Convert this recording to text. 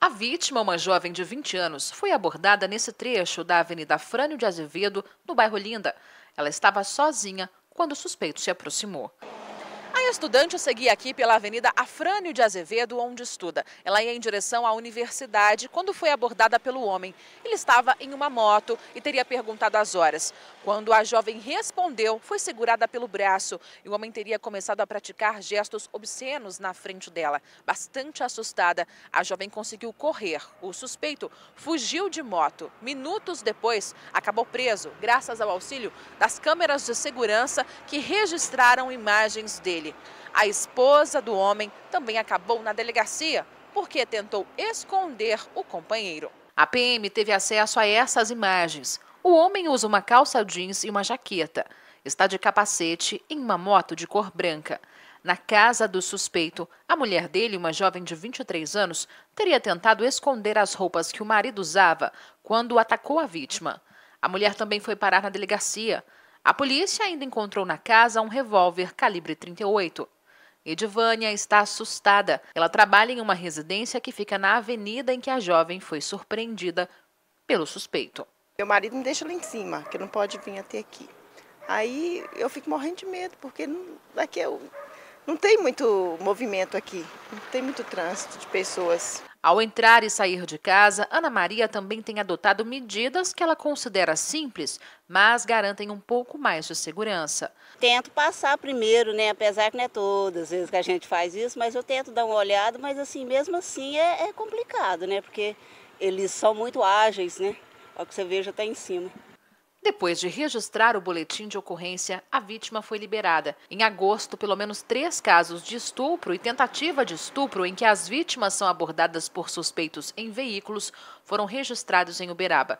A vítima, uma jovem de 20 anos, foi abordada nesse trecho da Avenida Frânio de Azevedo, no bairro Linda. Ela estava sozinha quando o suspeito se aproximou estudante seguia aqui pela Avenida Afrânio de Azevedo, onde estuda. Ela ia em direção à universidade quando foi abordada pelo homem. Ele estava em uma moto e teria perguntado as horas. Quando a jovem respondeu, foi segurada pelo braço e o homem teria começado a praticar gestos obscenos na frente dela. Bastante assustada, a jovem conseguiu correr. O suspeito fugiu de moto. Minutos depois, acabou preso, graças ao auxílio das câmeras de segurança que registraram imagens dele. A esposa do homem também acabou na delegacia porque tentou esconder o companheiro. A PM teve acesso a essas imagens. O homem usa uma calça jeans e uma jaqueta. Está de capacete em uma moto de cor branca. Na casa do suspeito, a mulher dele, uma jovem de 23 anos, teria tentado esconder as roupas que o marido usava quando atacou a vítima. A mulher também foi parar na delegacia. A polícia ainda encontrou na casa um revólver calibre 38. Edivânia está assustada. Ela trabalha em uma residência que fica na avenida em que a jovem foi surpreendida pelo suspeito. Meu marido me deixa lá em cima, que não pode vir até aqui. Aí eu fico morrendo de medo, porque daqui eu, não tem muito movimento aqui, não tem muito trânsito de pessoas. Ao entrar e sair de casa, Ana Maria também tem adotado medidas que ela considera simples, mas garantem um pouco mais de segurança. Tento passar primeiro, né? Apesar que não é todas as vezes que a gente faz isso, mas eu tento dar uma olhada, mas assim, mesmo assim é, é complicado, né? Porque eles são muito ágeis, né? Olha que você veja até em cima. Depois de registrar o boletim de ocorrência, a vítima foi liberada. Em agosto, pelo menos três casos de estupro e tentativa de estupro em que as vítimas são abordadas por suspeitos em veículos foram registrados em Uberaba.